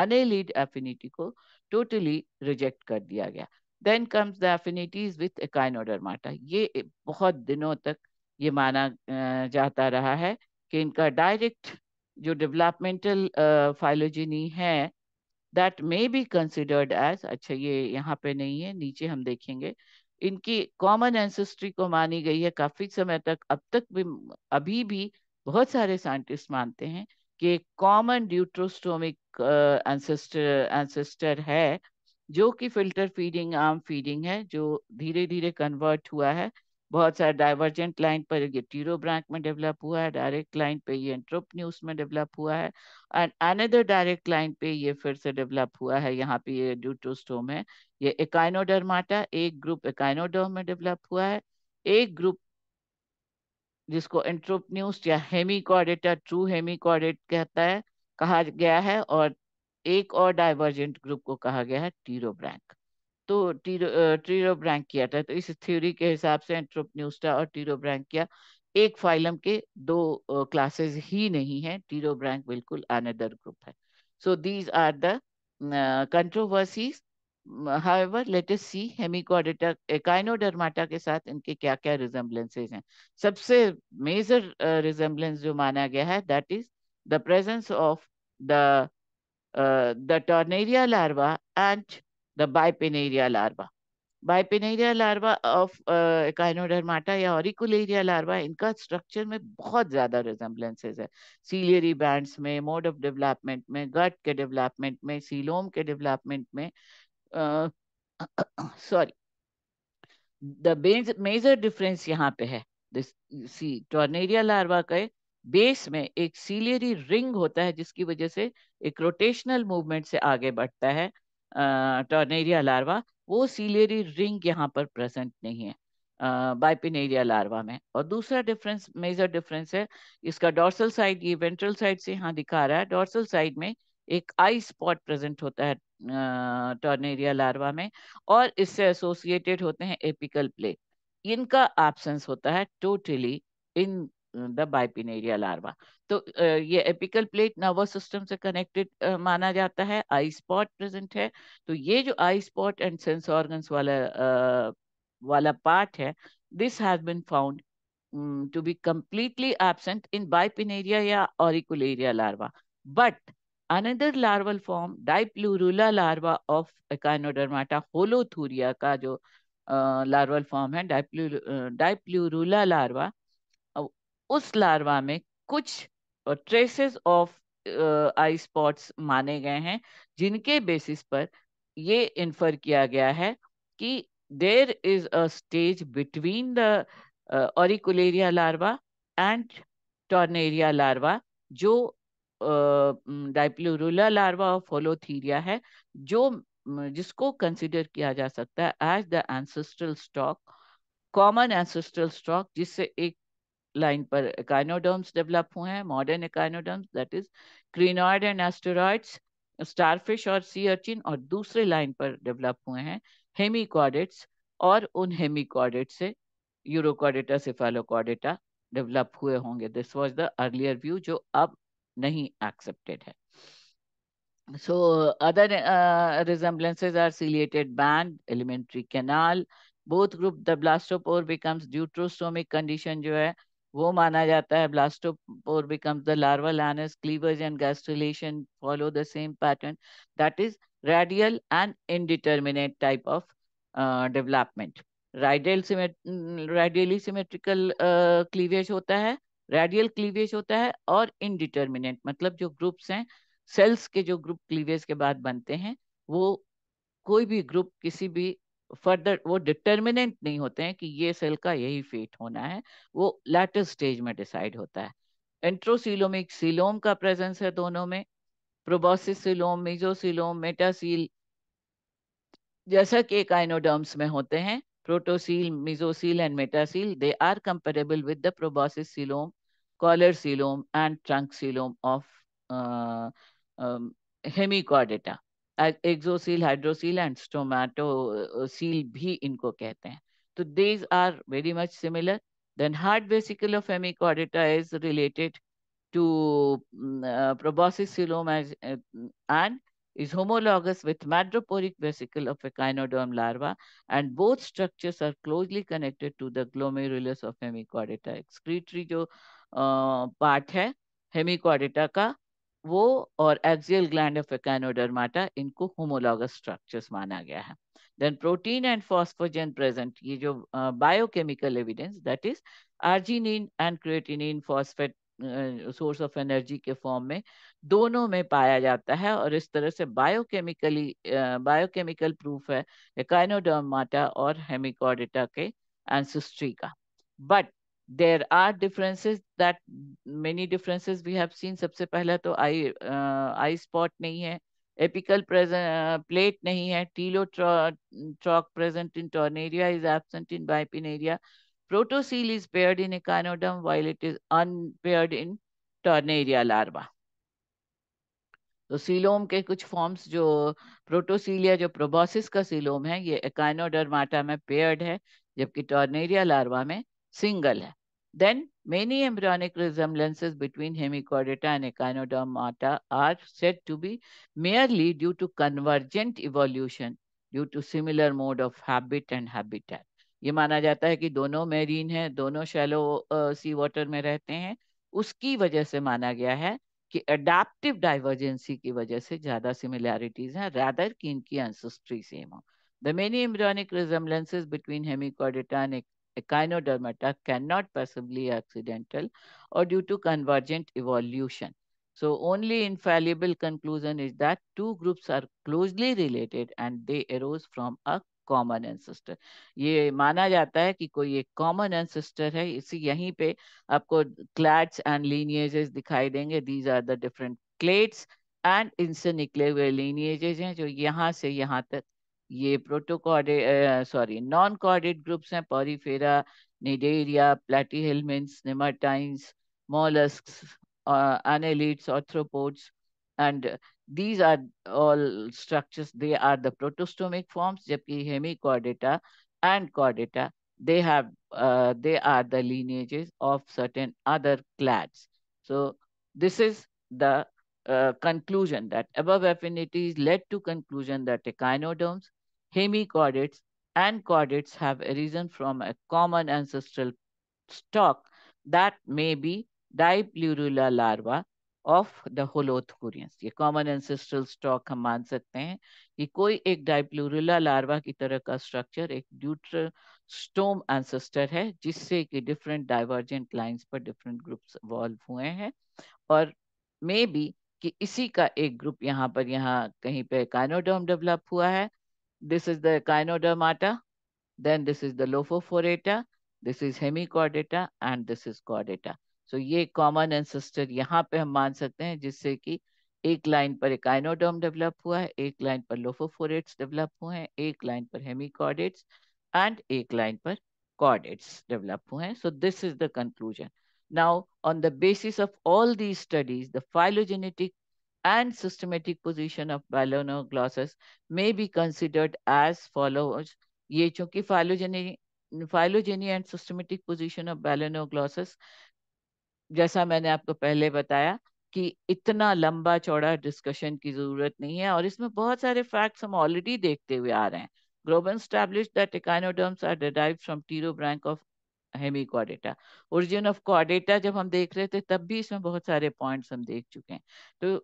Speaker 1: annelid affinity को टोटली totally रिजेक्ट कर दिया गया then comes the affinities with Echinodermata ये बहुत दिनों तक ये माना जाता रहा है कि इनका डायरेक्ट जो डेवलपमेंटल फाइलोजिनी है that may be considered as अच्छा ये यहाँ पे नहीं है नीचे हम देखेंगे इनकी कॉमन एंसेस्ट्री को मानी गई है काफी समय तक अब तक भी अभी भी बहुत सारे साइंटिस्ट मानते हैं कि कॉमन ड्यूट्रोस्टोमिक एंसेस्टर एंसेस्टर है जो कि फिल्टर फीडिंग आर्म फीडिंग है जो धीरे धीरे कन्वर्ट हुआ है बहुत सारे डाइवर्जेंट लाइन पर ये टीरो ब्रांच में डेवलप हुआ है डायरेक्ट लाइन पे ये एंट्रोप न्यूज में डेवलप हुआ है एंड अनदर डायरेक्ट लाइन पे ये फिर से डेवलप हुआ है यहाँ पे ये ड्यूटोस्टोम है ये एकाइनोडर्माटा एक ग्रुप एकाइनोडर्म में डेवलप हुआ है एक ग्रुप जिसको एंट्रोप न्यूज या हेमिकॉर्डेट या ट्रू हेमिकॉर्डेट कहता है कहा गया है और एक और डाइवर्जेंट ग्रुप को कहा गया है टीरो ब्रैंक तो टीरो टीरो ब्रैंकिया था तो इस थ्योरी के हिसाब से एंट्रोपन्यूस्टा और टीरो ब्रैंकिया एक फाइलम के दो क्लासेस ही नहीं है टीरो ब्रैंक बिल्कुल अनदर ग्रुप है so these are the controversies however let us see Hemichordata Echinodermata के साथ इनके क्या क्या रिजेम्बलेंसेज हैं सबसे मेजर रिजेम्बलेंस जो माना गया है that is the presence of the the tornaria larva and the bipinnaria larva. Bipinnaria larva of uh, echinodermata या auricularia larva इनका स्ट्रक्चर में बहुत ज़्यादा रिजेम्बलेंसेज है सीलियरी बैंड्स में मोड ऑफ डेवलपमेंट में गट के डेवलपमेंट में सीलोम के डेवलपमेंट में सॉरी द मेजर डिफरेंस यहाँ पे है दिस सी टॉर्नेरिया लार्वा के बेस में एक सीलियरी रिंग होता है जिसकी वजह से एक रोटेशनल मूवमेंट से आगे बढ़ता है टर्नेरिया लार्वा वो सीलेरी रिंग यहाँ पर प्रेजेंट नहीं है बाइपिनेरिया लार्वा में और दूसरा डिफरेंस मेजर डिफरेंस है इसका डॉर्सल साइड ये वेंट्रल साइड से यहाँ दिखा रहा है डॉर्सल साइड में एक आई स्पॉट प्रेजेंट होता है टर्नेरिया लार्वा में और इससे एसोसिएटेड होते हैं एपिकल प्ले इनका एबसेंस होता है totally in the bipinnaria larva तो ये एपिकल प्लेट नर्वस सिस्टम से कनेक्टेड माना जाता है आई स्पॉट प्रेजेंट है तो ये जो eye spot and sense organs वाला वाला पार्ट है this has been found to be completely absent in bipinaria auricularia larva. But another larval form, diplurula larva of echinodermata holothuria का जो uh, larval form है, diplur, uh, diplurula larva, उस लार्वा में कुछ ट्रेसेस ऑफ आई स्पॉट्स माने गए हैं जिनके बेसिस पर ये इन्फर किया गया है कि there is a stage between the auricularia larva and tornaria larva जो डाइप्लोरुला लार्वा और फोलोथीरिया है जो जिसको कंसिडर किया जा सकता है as the ancestral stock common ancestral stock जिससे एक लाइन पर एकाइनोडर्म्स डेवलप हुए हैं modern echinoderms that is crinoid and asteroids starfish और सी अर्चिन और दूसरे लाइन पर डेवलप हुए हैं हेमिकॉडेट्स और उन हेमिकॉडेट से यूरोकॉडेटा सिफेलोकॉडेटा डेवलप हुए होंगे this was the earlier view जो अब नहीं एक्सेप्टेड है so other uh, resemblances are ciliated band elementary canal both group the blastopore becomes deuterostomic condition jo hai वो माना जाता है blastopore become the larval anus cleavage and gastrulation follow the same pattern that is radial and indeterminate type of development radial radially symmetrical cleavage होता है रेडियल क्लीवेज होता है और इनडिटर्मिनेट मतलब जो ग्रुप्स हैं सेल्स के जो ग्रुप क्लीवेज के बाद बनते हैं वो कोई भी ग्रुप किसी भी फर्दर वो डिटर्मिनेंट नहीं होते हैं कि ये सेल का यही फेट होना है वो लेटर स्टेज में डिसाइड होता है एंट्रोसिलोमिक सिलोम का प्रेजेंस है दोनों में प्रोबोसिस सिलोम मिजोसीलोम मेटासील जैसा कि काइनोडर्म्स में होते हैं protocoel mesocoel and metacoel they are comparable with the proboscis coelom collar coelom and trunk coelom of Hemichordata axocoel hydrocoel and stomatocoel भी इनको कहते हैं तो these are very much similar then heart vesicle of Hemichordata is related to uh, proboscisceloma uh, and is homologous with madroporic vesicle of echinoderm larva and both structures are closely connected to the glomerulus of hemichordata excretory जो uh, part है hemichordata का वो और एक्सियल ग्लैंड ऑफ एकानोडर्माटा इनको होमोलॉगस स्ट्रक्चर्स माना गया है then protein and phosphagen present ये जो biochemical evidence that is arginine and creatinine phosphate source of energy के फॉर्म में दोनों में पाया जाता है और इस तरह से बायोकेमिकली बायोकेमिकल प्रूफ है एकाइनोडर्माटा और हेमिकॉडिटा के एंसेस्ट्री का but there are differences that many differences we have seen सबसे पहला तो आई आई स्पॉट नहीं है एपिकल प्लेट uh, नहीं है telotroch present in tornaria is absent in bipinnaria protocoel is paired in echinoderm while it is unpaired in tornaria larva तो सीलोम के कुछ फॉर्म्स जो प्रोटोसीलिया जो प्रोबोसिस का सीलोम है ये एकानोडर्माटा में पेयर्ड है जबकि टॉर्नेरिया लार्वा में सिंगल है Then many embryonic resemblances between hemichordata and echinodermata are said to be merely due to convergent evolution due to similar mode of habit and habitat. ये माना जाता है कि दोनों मेरीन हैं, दोनों शैलो सी वाटर में रहते हैं उसकी वजह से माना गया है कि अडाप्टिव डाइवर्जेंसी की वजह से ज्यादा सिमिलैरिटीज हैं रादर कि इनकी एंसेस्ट्री सेम हो the many embryonic resemblances between Hemichordata and echinodermata cannot possibly accidental or due to convergent evolution. So only infallible conclusion is that two groups are closely related and they arose from a common ancestor ये माना जाता है कि कोई एक कॉमन एंसेस्टर है इसी यहीं पे आपको क्लैड्स एंड लीनिएजेस दिखाई देंगे these are the different clades and इनसे निकले हुए लीनिएजेस हैं जो यहाँ से यहाँ तक ये protochordate sorry non chordate groups हैं Porifera Cnidaria Platyhelminthes Nemathelminthes mollusc annelids arthropods and these are all structures they are the protostomic forms जबकि Hemichordata and Chordata they have they are the lineages of certain other clades so this is the Uh, conclusion that above affinities led to conclusion that echinoderms hemichordates, and chordates have arisen from a common ancestral stock that may be dipleurula larva of the holothurians ये कॉमन एंसेस्ट्रल स्टॉक हम मान सकते हैं कि कोई एक डाइप्लूरुला लार्वा की तरह का स्ट्रक्चर एक ड्यूट्रोस्टोम एंसेस्टर है जिससे कि डिफरेंट डाइवर्जेंट लाइंस पर डिफरेंट ग्रुप्स इवॉल्व हुए हैं और मे बी कि इसी का एक ग्रुप यहाँ पर यहाँ कहीं पे काइनोडोम डेवलप हुआ है this is the gynodermata, then this is the lophophorata, this is hemichordata, and this is chordata. So, ye common ancestor yahan pe hum maan sakte hain, jisse ki ek line par ek gynoderm develop hua ek line par lophophorates develop hua ek line par hemichordates, and ek line par chordates develop hua So, this is the conclusion. Now, on the basis of all these studies, the phylogenetic and systematic position of balanoglossus may be considered as follows. ये चूंकि phylogeny phylogeny and systematic position of Balanoglossus जैसा मैंने आपको पहले बताया कि इतना लंबा चौड़ा डिस्कशन की जरूरत नहीं है और इसमें बहुत सारे फैक्ट्स हम ऑलरेडी देखते हुए आ रहे हैं Groban established that echinoderms are derived from tetrobranch of Hemichordata origin of कॉडेटा जब हम देख रहे थे तब भी इसमें बहुत सारे पॉइंट्स हम देख चुके हैं तो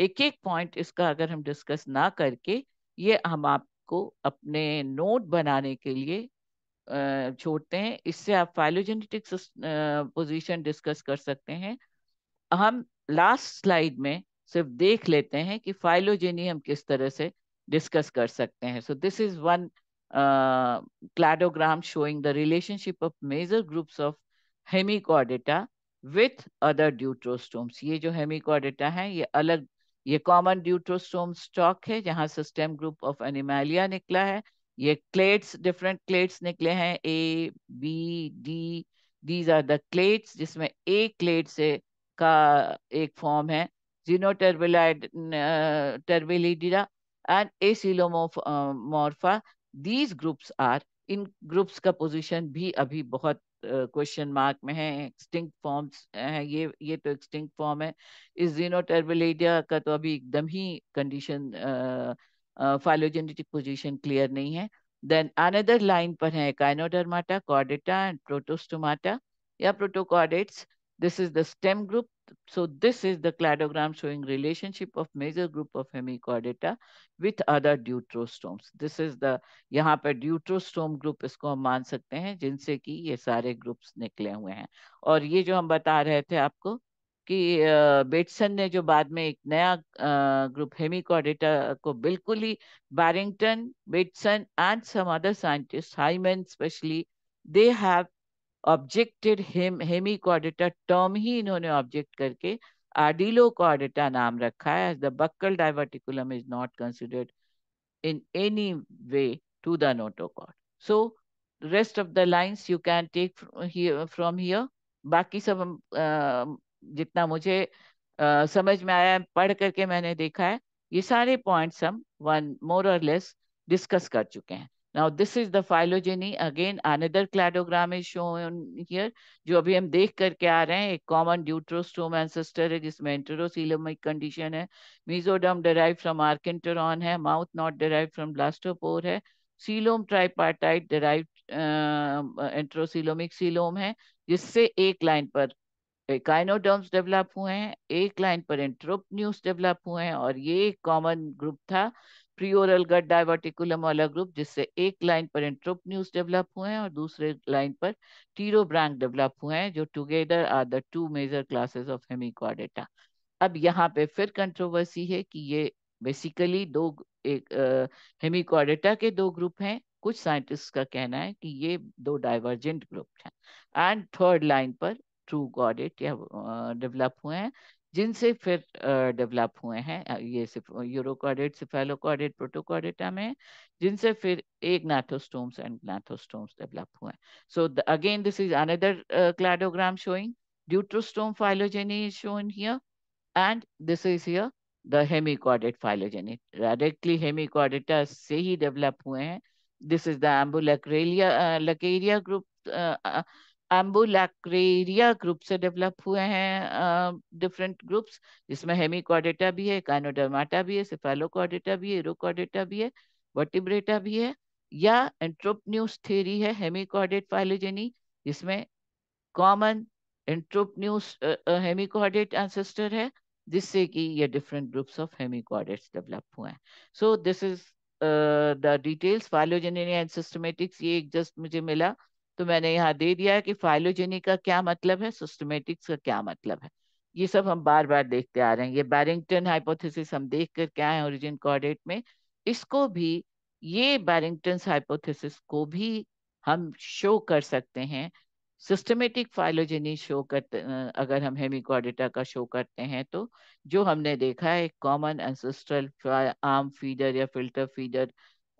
Speaker 1: एक एक पॉइंट इसका अगर हम डिस्कस ना करके ये हम आपको अपने नोट बनाने के लिए छोड़ते हैं इससे आप फाइलोजेनेटिक पोजीशन डिस्कस कर सकते हैं हम लास्ट स्लाइड में सिर्फ देख लेते हैं कि फाइलोजेनी हम किस तरह से डिस्कस कर सकते हैं so this is one cladogram showing the relationship of major groups of Hemichordata with other deuterostomes ये जो हेमिकॉडेटा है ये अलग ये कॉमन ड्यूट्रोस्टोम स्टॉक है जहाँ सिस्टम ग्रुप ऑफ एनिमालिया निकला है ये क्लेट्स डिफरेंट क्लेट्स निकले हैं A B D these are the clades जिसमें ए क्लेट से का एक फॉर्म है जीनोटर्बिलाइड टर्बिलिडिरा and acylomorpha. Uh, these groups are in groups का position भी अभी बहुत क्वेश्चन uh, मार्क में है एक्सटिंक्ट फॉर्म्स हैं ये ये तो एक्सटिंक्ट फॉर्म है इस जीनोटर्बिलेडिया का तो अभी एकदम ही कंडीशन फाइलोजेनेटिक पोजीशन क्लियर नहीं है देन अनदर लाइन पर है काइनोडर्माटा कॉर्डेटा एंड प्रोटोस्टोमाटा या protochordates This is the stem group. So this is the cladogram showing relationship of major group of hemichordata with other deuterostomes. This is the yahan pe deuterostome group isko hum maan sakte hain jinse ki ye sare groups nikle hue hain aur ye jo hum bata rahe the aapko ki uh, betson ne jo baad mein ek naya uh, group hemichordata ko bilkul hi barrington betson and some other scientists Hyman specially they have objected hem Hemichordata term ही इन्होंने ऑब्जेक्ट करके आडिलो कॉर्डेटा नाम रखा है the buccal diverticulum is not considered in any way to the notochord so rest of the lines you can take from here बाकी सब जितना मुझे समझ में आया पढ़ करके मैंने देखा है ये सारे पॉइंट्स हम वन मोर और लेस डिस्कस कर चुके हैं Now this is the phylogeny. Again, another cladogram is shown here. जो अभी हम देख करके आ रहे हैं एक कॉमन ड्यूट्रोस्टोम एंसेस्टर है जिसमें एंटेरोसीलमिक कंडीशन है मीजोडम डेराइव फ्रॉम आर्केंटरॉन है mouth not derive from blastopore है coelom tripartite derive enterocoelomic coelom है जिससे एक लाइन पर काइनोडर्म्स डेवलप हुए हैं एक लाइन पर एंट्रोपन्यूस डेवलप हुए हैं और ये एक कॉमन ग्रुप था प्रियोरल गट डायवर्टिकुलम वाला ग्रुप जिससे एक लाइन पर इंट्रोप न्यूज डेवलप हुए हैं और दूसरे लाइन पर टीरो ब्रांक डेवलप हुए हैं जो together are the two major classes of hemichordata अब यहाँ पे फिर कंट्रोवर्सी है कि ये बेसिकली दो एक हेमिक्वाडेटा के दो ग्रुप हैं कुछ साइंटिस्ट का कहना है कि ये दो डाइवर्जेंट ग्रुप हैं एंड थर्ड लाइन पर ट्रू गॉडेट या डेवलप हुए हैं जिनसे फिर डेवलप हुए हैं ये यूरोडेट सिफेलोकॉडेट प्रोटोकॉडेट में जिनसे फिर एक नाथोस्टोम्स एंड नाथोस्टोम्स डेवलप हुए so again this is another cladogram showing deuterostome phylogeny is shown here and this is here the hemichordate phylogeny directly hemichordata से ही डेवलप हुए हैं this is the ambulacraria group ambulacraria group से डेवलप हुए हैं डिफरेंट ग्रुप्स जिसमें हेमिकॉर्डेटा भी है कानोडर्माटा भी है सिफेलोकॉडेटा भी है एरोकॉर्डेटा भी है वर्टिब्रेटा भी है या एंट्रोपन्यूस थेरी है हेमिकॉडेट फाइलोजेनी जिसमें कॉमन एंट्रोपन्यूस हेमिकॉर्डेट एंसेस्टर है जिससे कि ये different groups of hemichordates develop हुए हैं so this is the details phylogeny and systematics ये एक जस्ट मुझे मिला तो मैंने यहाँ दे दिया है कि फाइलोजेनी का क्या मतलब है सिस्टमेटिक्स का क्या मतलब है ये सब हम बार बार देखते आ रहे हैं ये बैरिंगटन हाइपोथेसिस हम देख कर क्या है ओरिजिन कॉर्डेट में इसको भी ये बैरिंगटन हाइपोथेसिस को भी हम शो कर सकते हैं सिस्टमेटिक फाइलोजेनी शो करते अगर हम हेमिकॉर्डेटा का शो करते हैं तो जो हमने देखा है कॉमन एंसेस्ट्रल आर्म फीडर या filter feeder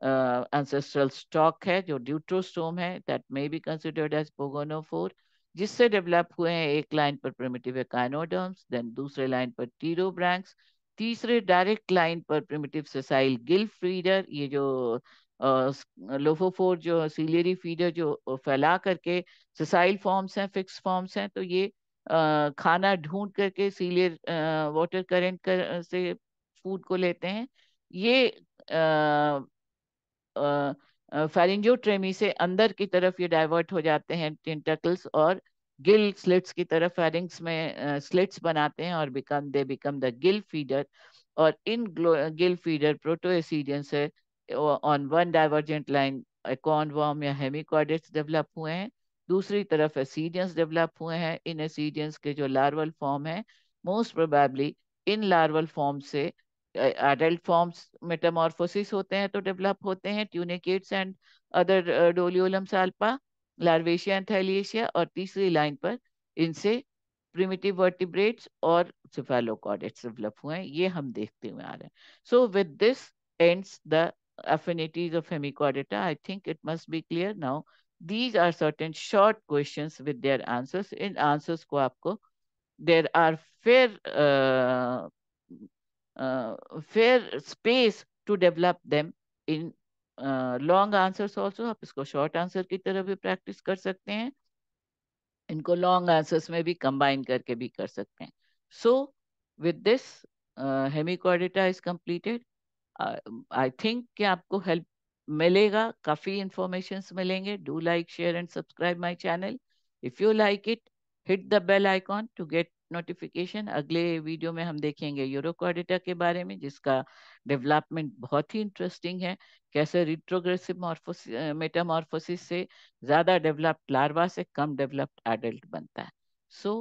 Speaker 1: ancestral uh, stock है जो ड्यूट्रोस्टोम है that may be considered as pogonophore जिससे डेवलप हुए हैं एक लाइन पर प्रिमिटिव एकाइनोडर्म्स देन दूसरे लाइन पर टीरोब्रैंक्स तीसरे डायरेक्ट लाइन पर प्रिमिटिव सेसाइल गिल फीडर ये जो लोफोफोर uh, जो सीलियरी फीडर जो फैला करके सेसाइल फॉर्म्स हैं फिक्स फॉर्म्स हैं तो ये आ, uh, खाना ढूंढ करके सीलियर वाटर करंट कर, से फूड को लेते हैं ये फेरिंजियोट्रेमी से अंदर की तरफ ये डाइवर्ट हो जाते हैं टिंटकल्स और गिल स्लिट्स की तरफ फेरिंग्स में स्लिट्स uh, बनाते हैं और become they become the gill feeder और इन गिल फीडर प्रोटो एसिडियन से on one divergent line acorn worm या हेमिकॉडिट्स डेवलप हुए हैं दूसरी तरफ एसिडियंस डेवलप हुए हैं इन एसिडियंस के जो लार्वल फॉर्म है मोस्ट प्रोबेबली इन लार्वल फॉर्म से एडल्ट फॉर्म्स मेटामॉर्फोसिस होते हैं तो डेवलप होते हैं tunicates and other doliolum salpa larvacea and thaliacea और तीसरी लाइन पर इनसे प्रिमिटिव वर्टिब्रेट्स और सिफेलोकॉडेट्स डेवलप हुए हैं ये हम देखते हुए आ रहे हैं so with this ends the affinities of hemichordata i think it must be clear now these are certain short questions with their answers in answers ko aapko there are fair uh, uh, fair space to develop them in long answer also आप इसको शॉर्ट आंसर की तरह भी प्रैक्टिस कर सकते हैं इनको लॉन्ग आंसर्स में भी कंबाइन करके भी कर सकते हैं so with this hemichordata is completed I think कि आपको हेल्प मिलेगा काफ़ी इंफॉर्मेशन मिलेंगे do like share and subscribe my channel if you like it hit the bell icon to get notification अगले वीडियो में हम देखेंगे यूरो यूरोकॉडिटा के बारे में जिसका डेवलपमेंट बहुत ही इंटरेस्टिंग है कैसे रिट्रोग्रेसिव मॉर्फोसिस मेटामॉर्फोसिस से ज़्यादा डेवलप्ड लार्वा से कम डेवलप्ड एडल्ट बनता है सो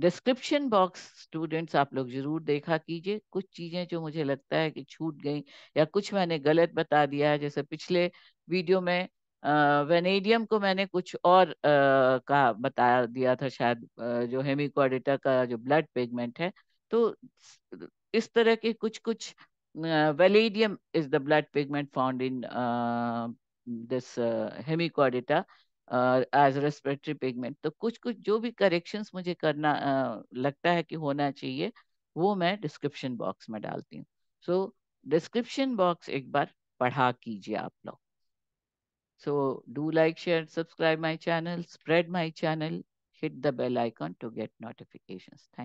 Speaker 1: डिस्क्रिप्शन बॉक्स स्टूडेंट्स आप लोग जरूर देखा कीजिए कुछ चीज़ें जो मुझे लगता है कि छूट गई या कुछ मैंने गलत बता दिया है जैसे पिछले वीडियो में वेनेडियम को मैंने कुछ और आ, का बता दिया था शायद आ, जो हेमिकोडिटा का जो ब्लड पिगमेंट है तो इस तरह के कुछ कुछ vanadium is the blood pigment found in this hemichordata as respiratory pigment तो कुछ कुछ जो भी करेक्शंस मुझे करना uh, लगता है कि होना चाहिए वो मैं डिस्क्रिप्शन बॉक्स में डालती हूँ सो डिस्क्रिप्शन बॉक्स एक बार पढ़ा कीजिए आप लोग So do like, share, subscribe my channel, spread my channel, hit the bell icon to get notifications. Thank